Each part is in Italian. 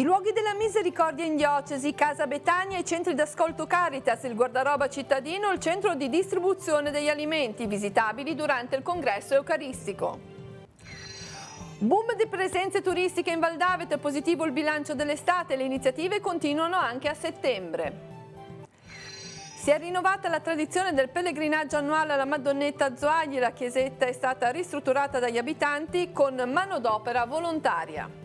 I luoghi della misericordia in diocesi, Casa Betania, i centri d'ascolto Caritas, il guardaroba cittadino, il centro di distribuzione degli alimenti visitabili durante il congresso eucaristico. Boom di presenze turistiche in Valdavet, d'Avet, positivo il bilancio dell'estate, le iniziative continuano anche a settembre. Si è rinnovata la tradizione del pellegrinaggio annuale alla Madonnetta Zoagli, la chiesetta è stata ristrutturata dagli abitanti con manodopera volontaria.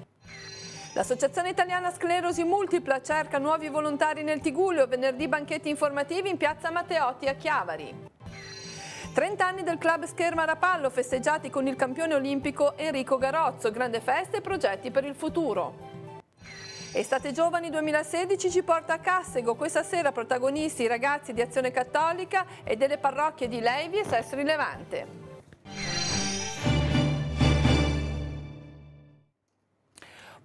L'Associazione Italiana Sclerosi Multipla cerca nuovi volontari nel Tigulio, venerdì banchetti informativi in piazza Matteotti a Chiavari. 30 anni del club Scherma Rapallo festeggiati con il campione olimpico Enrico Garozzo, grande festa e progetti per il futuro. Estate Giovani 2016 ci porta a Cassego, questa sera protagonisti i ragazzi di Azione Cattolica e delle parrocchie di Levi e Sestri Rilevante.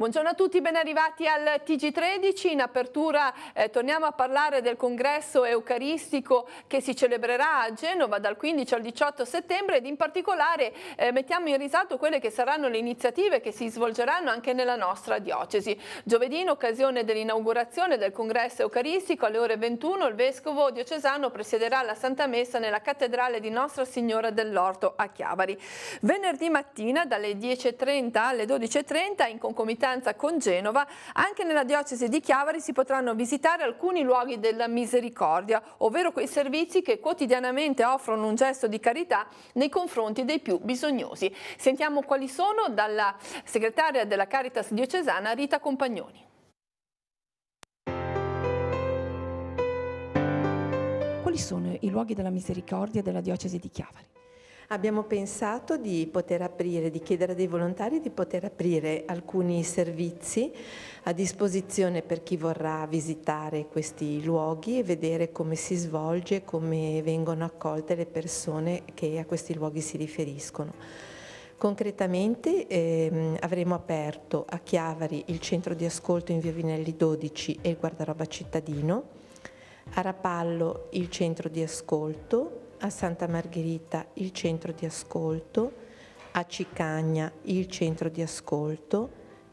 Buongiorno a tutti, ben arrivati al TG13. In apertura eh, torniamo a parlare del congresso eucaristico che si celebrerà a Genova dal 15 al 18 settembre ed in particolare eh, mettiamo in risalto quelle che saranno le iniziative che si svolgeranno anche nella nostra diocesi. Giovedì in occasione dell'inaugurazione del congresso eucaristico alle ore 21 il vescovo diocesano presiederà la Santa Messa nella cattedrale di Nostra Signora dell'Orto a Chiavari. Venerdì mattina dalle 10.30 alle 12.30 in concomitanza concordanza con Genova, anche nella diocesi di Chiavari si potranno visitare alcuni luoghi della misericordia, ovvero quei servizi che quotidianamente offrono un gesto di carità nei confronti dei più bisognosi. Sentiamo quali sono dalla segretaria della Caritas diocesana Rita Compagnoni. Quali sono i luoghi della misericordia della diocesi di Chiavari? abbiamo pensato di poter aprire, di chiedere a dei volontari di poter aprire alcuni servizi a disposizione per chi vorrà visitare questi luoghi e vedere come si svolge, come vengono accolte le persone che a questi luoghi si riferiscono. Concretamente ehm, avremo aperto a Chiavari il centro di ascolto in via Vinelli 12 e il guardaroba cittadino, a Rapallo il centro di ascolto, a Santa Margherita il centro di ascolto, a Cicagna il centro di ascolto,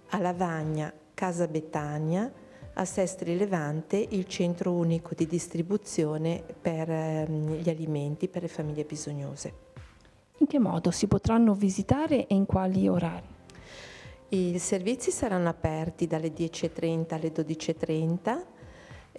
a Lavagna Casa Betania, a Sestri Levante il centro unico di distribuzione per ehm, gli alimenti per le famiglie bisognose. In che modo si potranno visitare e in quali orari? I servizi saranno aperti dalle 10.30 alle 12.30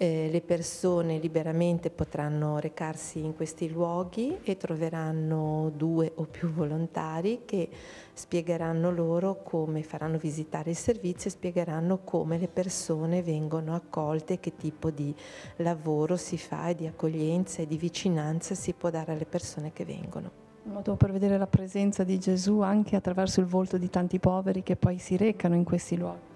eh, le persone liberamente potranno recarsi in questi luoghi e troveranno due o più volontari che spiegheranno loro come faranno visitare il servizio e spiegheranno come le persone vengono accolte, che tipo di lavoro si fa e di accoglienza e di vicinanza si può dare alle persone che vengono un modo per vedere la presenza di Gesù anche attraverso il volto di tanti poveri che poi si recano in questi luoghi.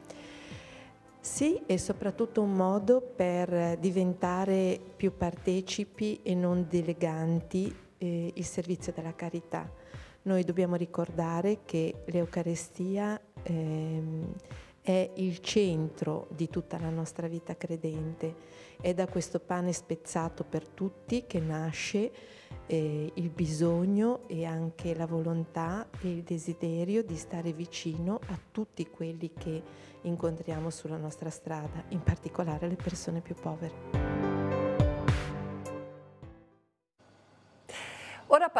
Sì, e soprattutto un modo per diventare più partecipi e non deleganti eh, il servizio della carità. Noi dobbiamo ricordare che l'Eucarestia eh, è il centro di tutta la nostra vita credente è da questo pane spezzato per tutti che nasce eh, il bisogno e anche la volontà e il desiderio di stare vicino a tutti quelli che incontriamo sulla nostra strada, in particolare le persone più povere.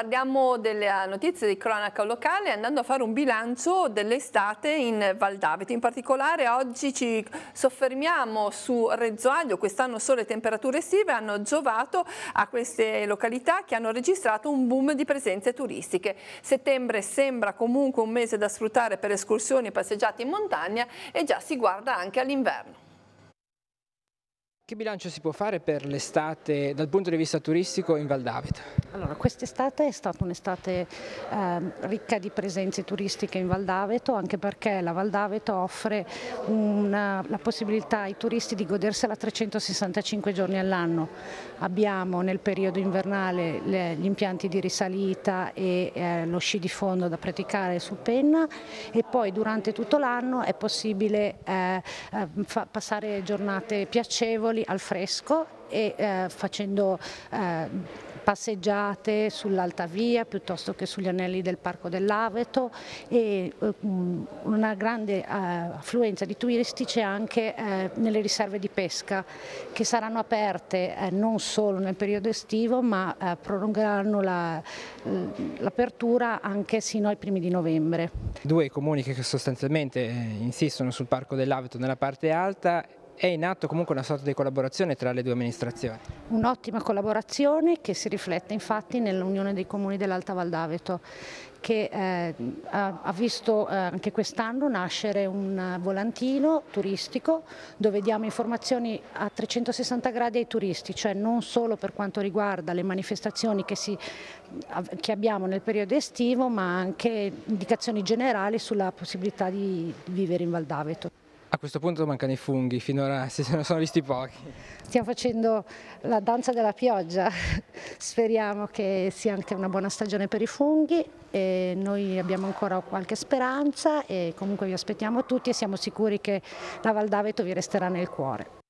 Parliamo delle eh, notizie di cronaca locale andando a fare un bilancio dell'estate in Val d'Avete. In particolare oggi ci soffermiamo su Rezzoaglio, quest'anno solo le temperature estive hanno giovato a queste località che hanno registrato un boom di presenze turistiche. Settembre sembra comunque un mese da sfruttare per escursioni e passeggiate in montagna e già si guarda anche all'inverno. Che bilancio si può fare per l'estate dal punto di vista turistico in Val d'Avita? Allora, quest'estate è stata un'estate eh, ricca di presenze turistiche in Val d'Aveto, anche perché la Val d'Aveto offre una, la possibilità ai turisti di godersela 365 giorni all'anno. Abbiamo nel periodo invernale le, gli impianti di risalita e eh, lo sci di fondo da praticare su penna e poi durante tutto l'anno è possibile eh, eh passare giornate piacevoli al fresco e eh, facendo eh, passeggiate sull'Alta Via piuttosto che sugli anelli del Parco dell'Aveto e um, una grande uh, affluenza di turisti c'è anche uh, nelle riserve di pesca che saranno aperte uh, non solo nel periodo estivo ma prolungheranno l'apertura la, anche sino ai primi di novembre. Due comuni che sostanzialmente insistono sul Parco dell'Aveto nella parte alta è in atto comunque una sorta di collaborazione tra le due amministrazioni? Un'ottima collaborazione che si riflette infatti nell'Unione dei Comuni dell'Alta Valdaveto che eh, ha, visto eh, anche quest'anno nascere un volantino turistico dove diamo informazioni a 360 gradi ai turisti, cioè non solo per quanto riguarda le manifestazioni che, si, che abbiamo nel periodo estivo ma anche indicazioni generali sulla possibilità di vivere in Valdaveto. A questo punto mancano i funghi, finora se ne sono visti pochi. Stiamo facendo la danza della pioggia, speriamo che sia anche una buona stagione per i funghi, e noi abbiamo ancora qualche speranza e comunque vi aspettiamo tutti e siamo sicuri che la Valdaveto vi resterà nel cuore.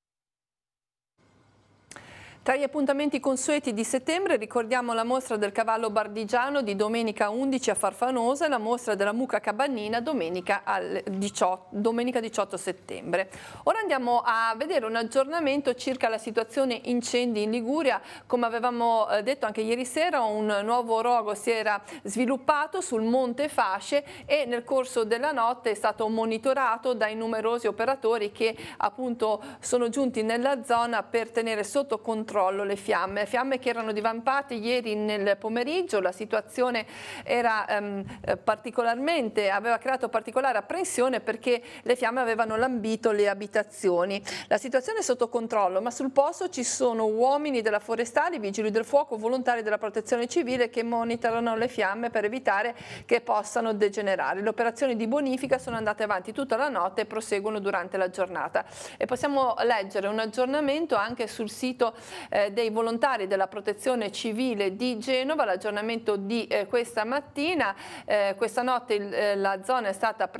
Tra gli appuntamenti consueti di settembre ricordiamo la mostra del cavallo bardigiano di domenica 11 a Farfanosa e la mostra della mucca cabannina domenica, 18, domenica 18 settembre. Ora andiamo a vedere un aggiornamento circa la situazione incendi in Liguria. Come avevamo eh, detto anche ieri sera un nuovo rogo si era sviluppato sul Monte Fasce e nel corso della notte è stato monitorato dai numerosi operatori che appunto sono giunti nella zona per tenere sotto controllo controllo le fiamme, fiamme che erano divampate ieri nel pomeriggio, la situazione era, ehm, particolarmente, aveva creato particolare apprensione perché le fiamme avevano lambito le abitazioni. La situazione è sotto controllo, ma sul posto ci sono uomini della forestale, vigili del fuoco, volontari della protezione civile che monitorano le fiamme per evitare che possano degenerare. Le operazioni di bonifica sono andate avanti tutta la notte e proseguono durante la giornata. E possiamo leggere un aggiornamento anche sul sito eh, dei volontari della protezione civile di Genova, l'aggiornamento di eh, questa mattina, eh, questa notte il, eh, la zona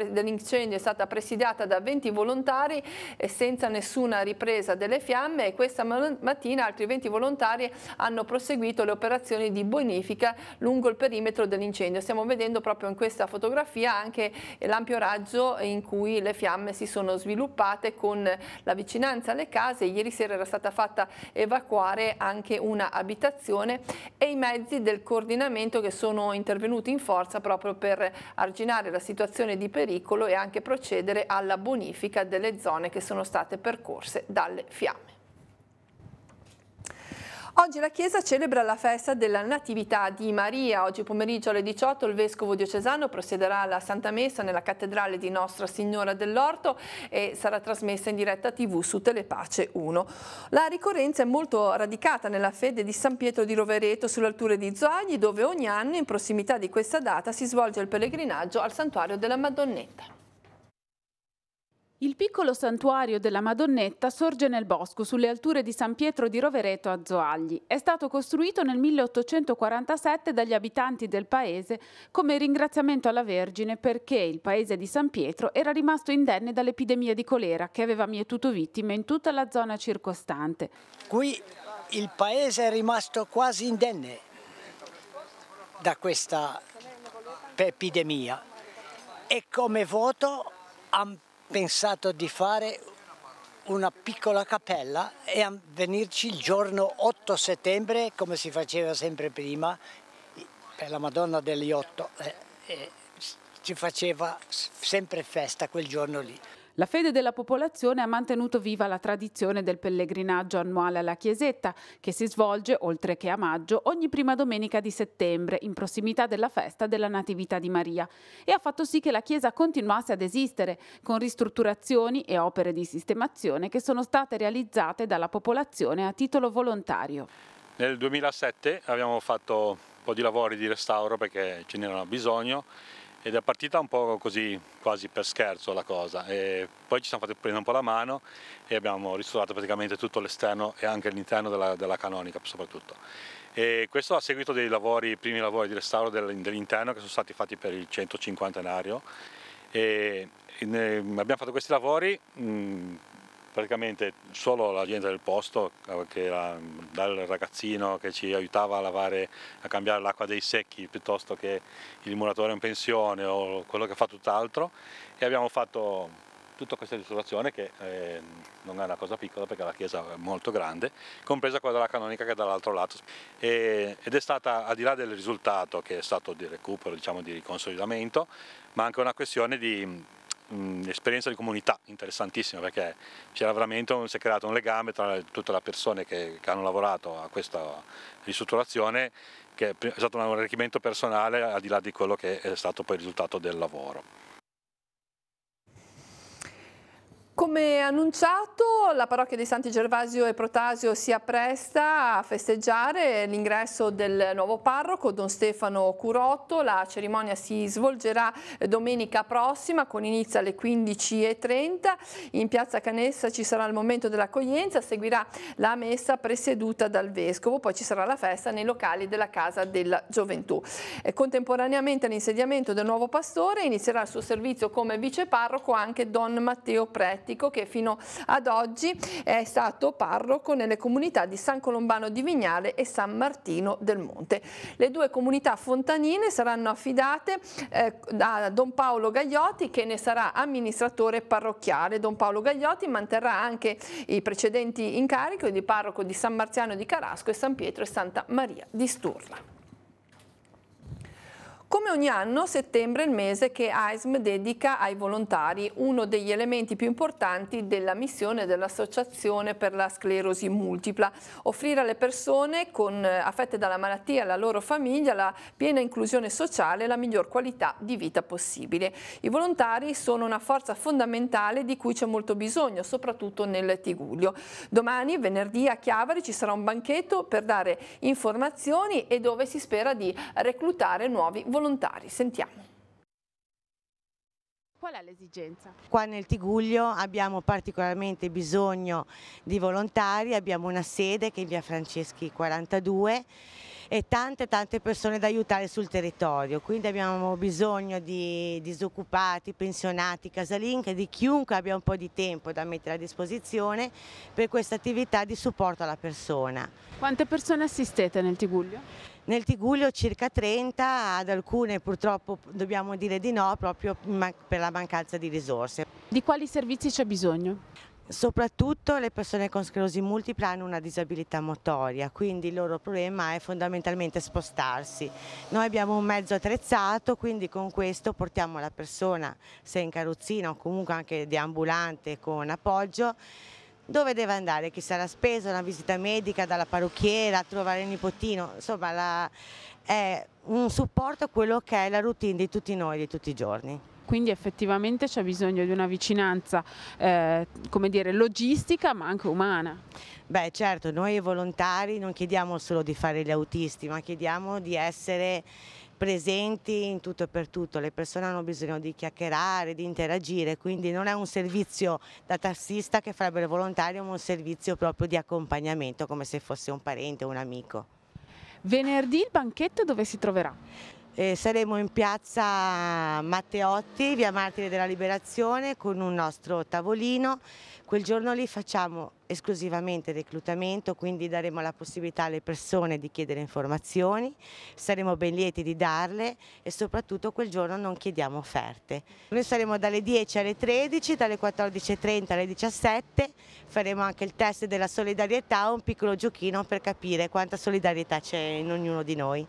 dell'incendio è stata presidiata da 20 volontari eh, senza nessuna ripresa delle fiamme e questa mattina altri 20 volontari hanno proseguito le operazioni di bonifica lungo il perimetro dell'incendio. Stiamo vedendo proprio in questa fotografia anche l'ampio raggio in cui le fiamme si sono sviluppate con la vicinanza alle case. Ieri sera era stata fatta evacuazione evacuare anche una abitazione e i mezzi del coordinamento che sono intervenuti in forza proprio per arginare la situazione di pericolo e anche procedere alla bonifica delle zone che sono state percorse dalle fiamme. Oggi la Chiesa celebra la festa della Natività di Maria. Oggi pomeriggio alle 18 il Vescovo diocesano procederà alla Santa Messa nella Cattedrale di Nostra Signora dell'Orto e sarà trasmessa in diretta TV su Telepace 1. La ricorrenza è molto radicata nella fede di San Pietro di Rovereto sulle alture di Zoagli dove ogni anno in prossimità di questa data si svolge il pellegrinaggio al santuario della Madonnetta. Il piccolo santuario della Madonnetta sorge nel bosco, sulle alture di San Pietro di Rovereto a Zoagli. È stato costruito nel 1847 dagli abitanti del paese come ringraziamento alla Vergine perché il paese di San Pietro era rimasto indenne dall'epidemia di colera che aveva mietuto vittime in tutta la zona circostante. Qui il paese è rimasto quasi indenne da questa epidemia e come voto hanno pensato di fare una piccola cappella e a venirci il giorno 8 settembre, come si faceva sempre prima, per la Madonna degli Otto, eh, eh, si faceva sempre festa quel giorno lì. La fede della popolazione ha mantenuto viva la tradizione del pellegrinaggio annuale alla chiesetta, che si svolge, oltre che a maggio, ogni prima domenica di settembre, in prossimità della festa della Natività di Maria, e ha fatto sì che la chiesa continuasse ad esistere, con ristrutturazioni e opere di sistemazione che sono state realizzate dalla popolazione a titolo volontario. Nel 2007 abbiamo fatto un po' di lavori di restauro perché ce n'era bisogno ed è partita un po' così, quasi per scherzo la cosa. E poi ci siamo fatti prendere un po' la mano e abbiamo ristorato praticamente tutto l'esterno e anche l'interno della, della, canonica soprattutto. E questo a seguito dei lavori, primi lavori di restauro dell'interno che sono stati fatti per il 150 enario. E abbiamo fatto questi lavori. Mh, mm, praticamente solo la gente del posto, eh, che era dal ragazzino che ci aiutava a lavare, a cambiare l'acqua dei secchi piuttosto che il muratore in pensione o quello che fa tutt'altro e abbiamo fatto tutta questa ristorazione che eh, non è una cosa piccola perché la chiesa è molto grande, compresa quella della canonica che è dall'altro lato e, ed è stata al di là del risultato che è stato di recupero, diciamo di riconsolidamento, ma anche una questione di un'esperienza mm, di comunità interessantissima perché c'era veramente un, si è creato un legame tra tutte le persone che, che hanno lavorato a questa ristrutturazione che è stato un arricchimento personale al di là di quello che è stato poi il risultato del lavoro. Come annunciato, la parrocchia di Santi Gervasio e Protasio si appresta a festeggiare l'ingresso del nuovo parroco, Don Stefano Curotto. La cerimonia si svolgerà domenica prossima con inizio alle 15.30. In piazza Canessa ci sarà il momento dell'accoglienza, seguirà la messa presieduta dal Vescovo, poi ci sarà la festa nei locali della Casa della Gioventù. Contemporaneamente all'insediamento del nuovo pastore inizierà il suo servizio come viceparroco anche Don Matteo Preti Ettico che fino ad oggi è stato parroco nelle comunità di San Colombano di Vignale e San Martino del Monte. Le due comunità fontanine saranno affidate eh, a Don Paolo Gagliotti che ne sarà amministratore parrocchiale. Don Paolo Gagliotti manterrà anche i precedenti incarichi di parroco di San Marziano di Carasco e San Pietro e Santa Maria di Sturla. Come ogni anno, settembre è il mese che AISM dedica ai volontari, uno degli elementi più importanti della missione dell'Associazione per la Sclerosi Multipla, offrire alle persone con, eh, affette dalla malattia e alla loro famiglia la piena inclusione sociale e la miglior qualità di vita possibile. I volontari sono una forza fondamentale di cui c'è molto bisogno, soprattutto nel Tiguglio. Domani, venerdì, a Chiavari ci sarà un banchetto per dare informazioni e dove si spera di reclutare nuovi volontari volontari. Sentiamo. Qual è l'esigenza? Qua nel Tiguglio abbiamo particolarmente bisogno di volontari, abbiamo una sede che è in via Franceschi 42 e tante tante persone da aiutare sul territorio, quindi abbiamo bisogno di disoccupati, pensionati, casalinghe, di chiunque abbia un po' di tempo da mettere a disposizione per questa attività di supporto alla persona. Quante persone assistete nel Tiguglio? nel Tiguglio circa 30, ad alcune purtroppo dobbiamo dire di no proprio per la mancanza di risorse. Di quali servizi c'è bisogno? Soprattutto le persone con sclerosi multipla hanno una disabilità motoria, quindi il loro problema è fondamentalmente spostarsi. Noi abbiamo un mezzo attrezzato, quindi con questo portiamo la persona, se in carrozzina o comunque anche deambulante con appoggio, dove deve andare, chi sarà speso, una visita medica dalla parrucchiera, a trovare il nipotino, insomma la, è un supporto a quello che è la routine di tutti noi di tutti i giorni. Quindi effettivamente c'è bisogno di una vicinanza, eh, come dire, logistica ma anche umana. Beh certo, noi volontari non chiediamo solo di fare gli autisti, ma chiediamo di essere presenti in tutto e per tutto, le persone hanno bisogno di chiacchierare, di interagire, quindi non è un servizio da tassista che farebbe il volontario, ma un servizio proprio di accompagnamento, come se fosse un parente o un amico. Venerdì il banchetto dove si troverà? Eh, saremo in piazza Matteotti, via Martire della Liberazione, con un nostro tavolino. Quel giorno lì facciamo esclusivamente reclutamento, quindi daremo la possibilità alle persone di chiedere informazioni, saremo ben lieti di darle e soprattutto quel giorno non chiediamo offerte. Noi saremo dalle 10 alle 13, dalle 14.30 alle 17, faremo anche il test della solidarietà, un piccolo giochino per capire quanta solidarietà c'è in ognuno di noi.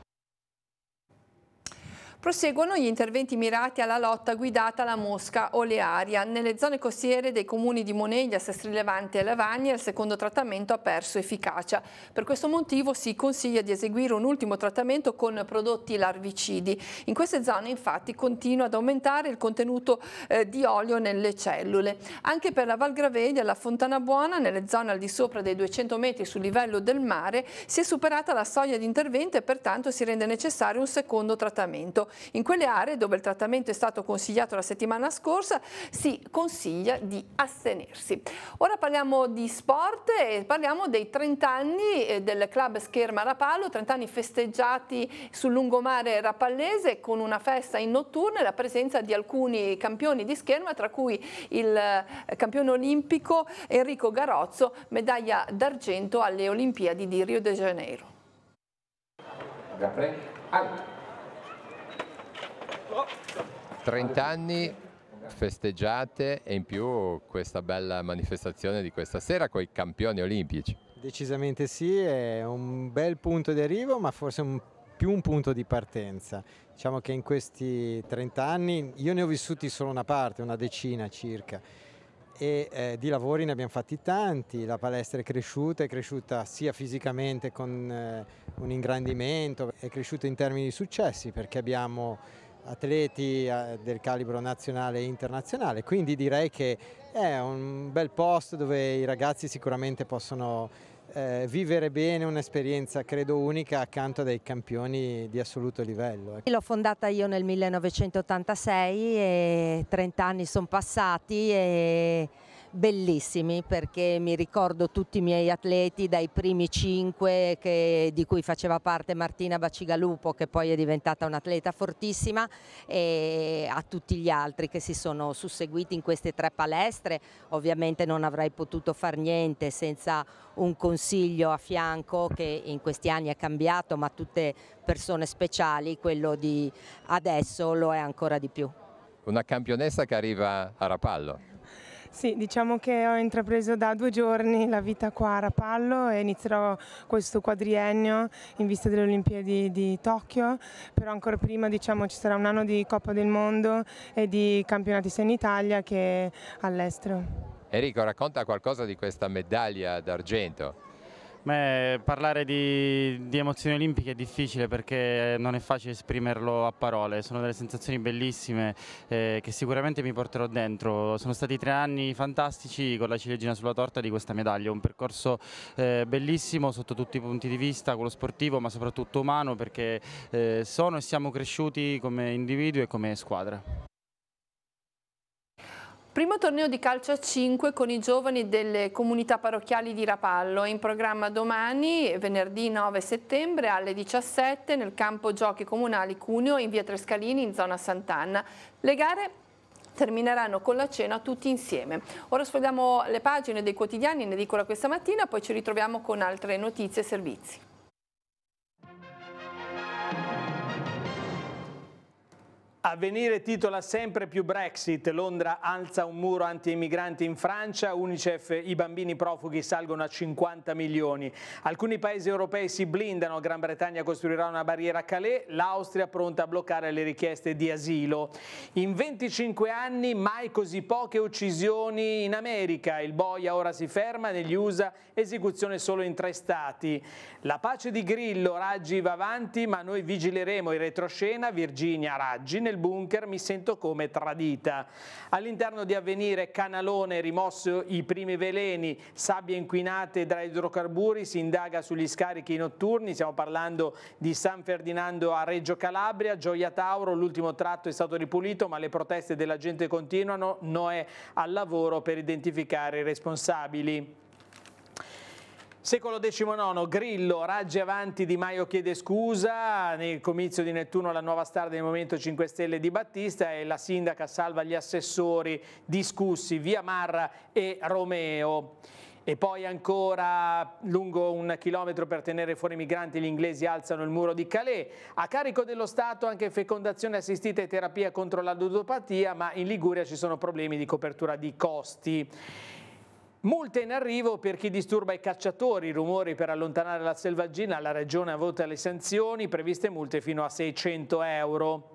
Proseguono gli interventi mirati alla lotta guidata alla mosca olearia. Nelle zone costiere dei comuni di Moneglia, Sestrilevante e Lavagna il secondo trattamento ha perso efficacia. Per questo motivo si consiglia di eseguire un ultimo trattamento con prodotti larvicidi. In queste zone infatti continua ad aumentare il contenuto eh, di olio nelle cellule. Anche per la Val Gravedia e la Fontana Buona, nelle zone al di sopra dei 200 metri sul livello del mare, si è superata la soglia di intervento e pertanto si rende necessario un secondo trattamento. In quelle aree dove il trattamento è stato consigliato la settimana scorsa si consiglia di astenersi. Ora parliamo di sport e parliamo dei 30 anni eh, del club Scherma Rapallo, 30 anni festeggiati sul lungomare rapallese con una festa in notturna e la presenza di alcuni campioni di scherma tra cui il eh, campione olimpico Enrico Garozzo, medaglia d'argento alle Olimpiadi di Rio de Janeiro. Gabriele, alto. 30 anni festeggiate e in più questa bella manifestazione di questa sera con i campioni olimpici. Decisamente sì, è un bel punto di arrivo ma forse un, più un punto di partenza. Diciamo che in questi 30 anni io ne ho vissuti solo una parte, una decina circa e eh, di lavori ne abbiamo fatti tanti, la palestra è cresciuta, è cresciuta sia fisicamente con eh, un ingrandimento, è cresciuta in termini di successi perché abbiamo atleti eh, del calibro nazionale e internazionale, quindi direi che è un bel posto dove i ragazzi sicuramente possono eh, vivere bene un'esperienza credo unica accanto a dei campioni di assoluto livello. Ecco. L'ho fondata io nel 1986 e 30 anni sono passati e bellissimi perché mi ricordo tutti i miei atleti dai primi cinque che, di cui faceva parte Martina Bacigalupo che poi è diventata un'atleta fortissima e a tutti gli altri che si sono susseguiti in queste tre palestre ovviamente non avrei potuto fare niente senza un consiglio a fianco che in questi anni è cambiato ma tutte persone speciali quello di adesso lo è ancora di più una campionessa che arriva a Rapallo sì, diciamo che ho intrapreso da due giorni la vita qua a Rapallo e inizierò questo quadriennio in vista delle Olimpiadi di Tokyo, però ancora prima diciamo, ci sarà un anno di Coppa del Mondo e di campionati sia in Italia che all'estero. Enrico, racconta qualcosa di questa medaglia d'argento. Beh, parlare di, di, emozioni olimpiche è difficile perché non è facile esprimerlo a parole, sono delle sensazioni bellissime eh, che sicuramente mi porterò dentro. Sono stati tre anni fantastici con la ciliegina sulla torta di questa medaglia, un percorso eh, bellissimo sotto tutti i punti di vista, quello sportivo ma soprattutto umano perché eh, sono e siamo cresciuti come individui e come squadra. Primo torneo di calcio a 5 con i giovani delle comunità parrocchiali di Rapallo, in programma domani, venerdì 9 settembre alle 17 nel campo giochi comunali Cuneo in via Trescalini in zona Sant'Anna. Le gare termineranno con la cena tutti insieme. Ora sfogliamo le pagine dei quotidiani in edicola questa mattina, poi ci ritroviamo con altre notizie e servizi. Avvenire titola sempre più Brexit, Londra alza un muro anti-immigranti in Francia, Unicef i bambini profughi salgono a 50 milioni. Alcuni paesi europei si blindano, Gran Bretagna costruirà una barriera a Calais, l'Austria pronta a bloccare le richieste di asilo. In 25 anni mai così poche uccisioni in America, il boia ora si ferma, negli USA esecuzione solo in tre stati. La pace di Grillo, Raggi va avanti ma noi vigileremo in retroscena, Virginia Raggi nel nel bunker mi sento come tradita. All'interno di Avvenire Canalone rimosso i primi veleni, sabbie inquinate da idrocarburi, si indaga sugli scarichi notturni, stiamo parlando di San Ferdinando a Reggio Calabria, Gioia Tauro, l'ultimo tratto è stato ripulito ma le proteste della gente continuano, Noè al lavoro per identificare i responsabili. Secolo XIX, Grillo, raggi avanti, Di Maio chiede scusa, nel comizio di Nettuno la nuova star del Movimento 5 Stelle di Battista e la sindaca salva gli assessori discussi via Marra e Romeo. E poi ancora lungo un chilometro per tenere fuori i migranti, gli inglesi alzano il muro di Calais. A carico dello Stato anche fecondazione assistita e terapia contro la ludopatia, ma in Liguria ci sono problemi di copertura di costi. Multe in arrivo per chi disturba i cacciatori, rumori per allontanare la selvaggina, la regione vota le sanzioni, previste multe fino a 600 euro.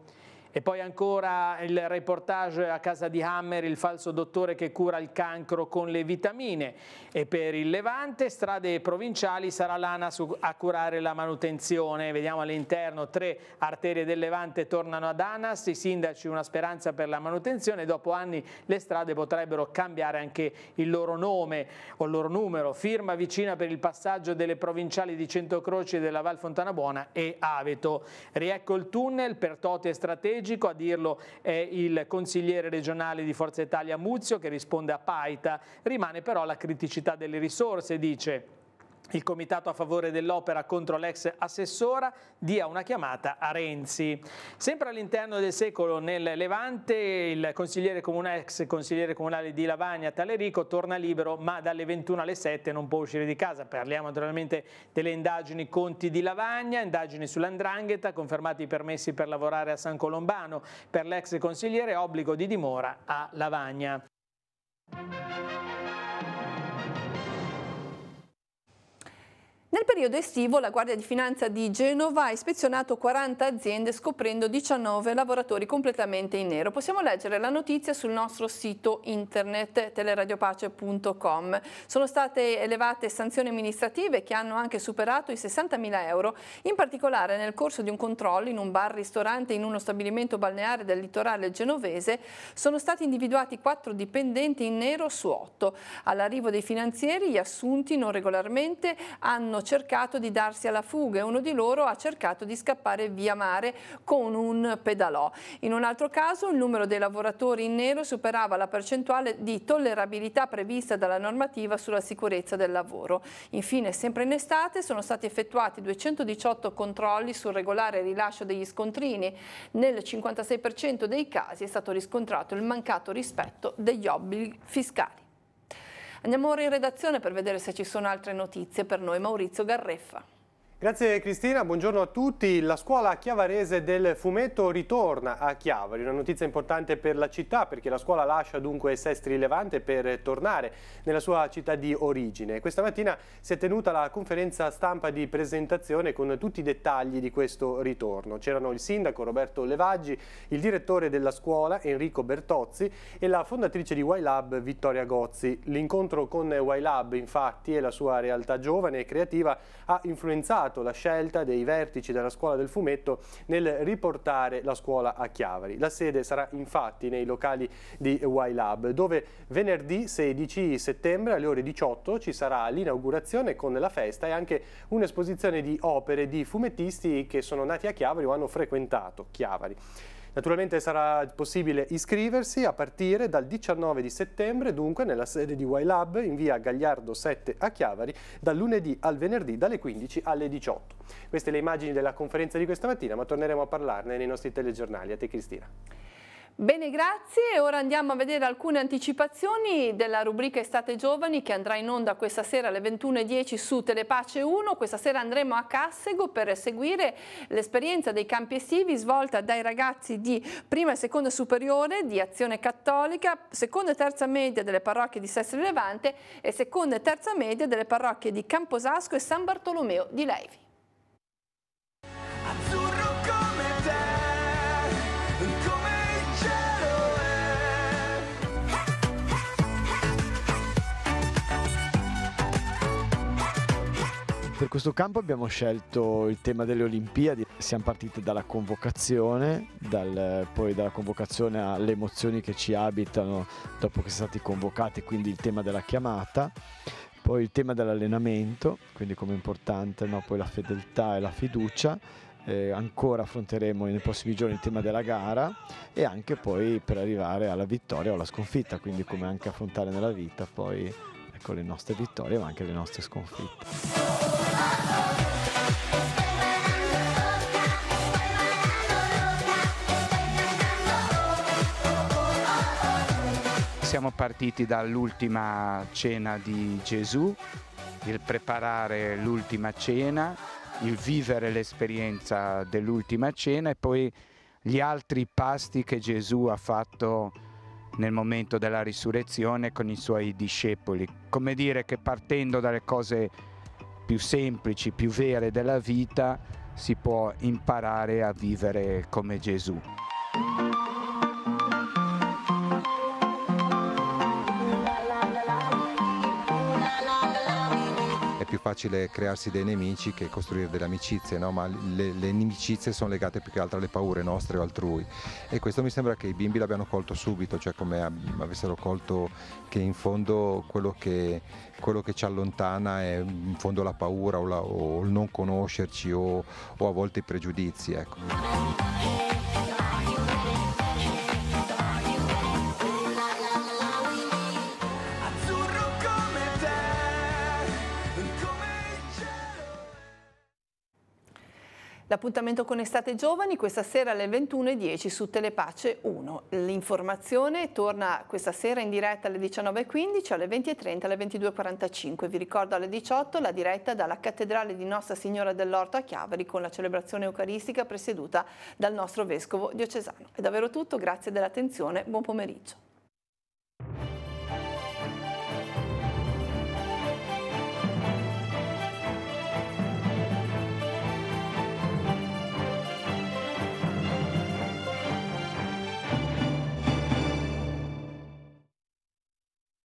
E poi ancora il reportage a casa di Hammer, il falso dottore che cura il cancro con le vitamine. E per il Levante, strade provinciali, sarà l'ANAS a curare la manutenzione. Vediamo all'interno tre arterie del Levante tornano ad ANAS, i sindaci una speranza per la manutenzione. Dopo anni le strade potrebbero cambiare anche il loro nome o il loro numero. Firma vicina per il passaggio delle provinciali di Centrocroci della Val Fontanabuona e Aveto. Riecco il tunnel per Toti e Strategico strategico, a dirlo è il consigliere regionale di Forza Italia Muzio che risponde a Paita, rimane però la criticità delle risorse, dice il comitato a favore dell'opera contro l'ex assessora dia una chiamata a Renzi. Sempre all'interno del secolo nel Levante il consigliere comunale, ex consigliere comunale di Lavagna Talerico torna libero ma dalle 21 alle 7 non può uscire di casa. Parliamo naturalmente delle indagini conti di Lavagna, indagini sull'andrangheta, confermati i permessi per lavorare a San Colombano. Per l'ex consigliere obbligo di dimora a Lavagna. Nel periodo estivo la Guardia di Finanza di Genova ha ispezionato 40 aziende scoprendo 19 lavoratori completamente in nero. Possiamo leggere la notizia sul nostro sito internet teleradiopace.com. Sono state elevate sanzioni amministrative che hanno anche superato i 60.000 euro, in particolare nel corso di un controllo in un bar-ristorante in uno stabilimento balneare del litorale genovese sono stati individuati 4 dipendenti in nero su 8. All'arrivo dei finanzieri gli assunti non regolarmente hanno cercato di darsi alla fuga e uno di loro ha cercato di scappare via mare con un pedalò. In un altro caso il numero dei lavoratori in nero superava la percentuale di tollerabilità prevista dalla normativa sulla sicurezza del lavoro. Infine, sempre in estate, sono stati effettuati 218 controlli sul regolare rilascio degli scontrini. Nel 56% dei casi è stato riscontrato il mancato rispetto degli obblighi fiscali. Andiamo ora in redazione per vedere se ci sono altre notizie per noi. Maurizio Garreffa. Grazie Cristina, buongiorno a tutti. La scuola chiavarese del fumetto ritorna a Chiavari, una notizia importante per la città perché la scuola lascia dunque Sestri Levante per tornare nella sua città di origine. Questa mattina si è tenuta la conferenza stampa di presentazione con tutti i dettagli di questo ritorno. C'erano il sindaco Roberto Levaggi, il direttore della scuola Enrico Bertozzi e la fondatrice di YLab Vittoria Gozzi. L'incontro con YLab infatti e la sua realtà giovane e creativa ha influenzato motivato la scelta dei vertici della scuola del fumetto nel riportare la scuola a Chiavari. La sede sarà infatti nei locali di Y Lab, dove venerdì 16 settembre alle ore 18 ci sarà l'inaugurazione con la festa e anche un'esposizione di opere di fumettisti che sono nati a Chiavari o hanno frequentato Chiavari. Naturalmente sarà possibile iscriversi a partire dal 19 di settembre, dunque nella sede di YLab in via Gagliardo 7 a Chiavari, dal lunedì al venerdì dalle 15 alle 18. Queste le immagini della conferenza di questa mattina, ma torneremo a parlarne nei nostri telegiornali. A te Cristina. Bene, grazie. Ora andiamo a vedere alcune anticipazioni della rubrica Estate Giovani che andrà in onda questa sera alle 21.10 su Telepace 1. Questa sera andremo a Cassego per seguire l'esperienza dei campi estivi svolta dai ragazzi di prima e seconda superiore di Azione Cattolica, seconda e terza media delle parrocchie di Sestri Levante e seconda e terza media delle parrocchie di Camposasco e San Bartolomeo di Levi. Per questo campo abbiamo scelto il tema delle Olimpiadi, siamo partiti dalla convocazione, dal, poi dalla convocazione alle emozioni che ci abitano dopo che siamo stati convocati, quindi il tema della chiamata, poi il tema dell'allenamento, quindi come importante, no? poi la fedeltà e la fiducia, eh, ancora affronteremo nei prossimi giorni il tema della gara e anche poi per arrivare alla vittoria o alla sconfitta, quindi come anche affrontare nella vita poi ecco, le nostre vittorie ma anche le nostre sconfitte. Siamo partiti dall'ultima cena di Gesù, il preparare l'ultima cena, il vivere l'esperienza dell'ultima cena e poi gli altri pasti che Gesù ha fatto nel momento della risurrezione con i suoi discepoli. Come dire che partendo dalle cose più semplici, più vere della vita, si può imparare a vivere come Gesù. facile crearsi dei nemici che costruire delle amicizie, no? ma le, le, inimicizie sono legate più che altro alle paure nostre o altrui e questo mi sembra che i bimbi l'abbiano colto subito, cioè come avessero colto che in fondo quello che, quello che ci allontana è in fondo la paura o, la, o il non conoscerci o, o, a volte i pregiudizi. Ecco. L'appuntamento con Estate Giovani questa sera alle 21.10 su Telepace 1. L'informazione torna questa sera in diretta alle 19.15, alle 20.30, alle 22.45. Vi ricordo alle 18 la diretta dalla Cattedrale di Nostra Signora dell'Orto a Chiavari con la celebrazione eucaristica presieduta dal nostro Vescovo diocesano. È davvero tutto, grazie dell'attenzione, buon pomeriggio.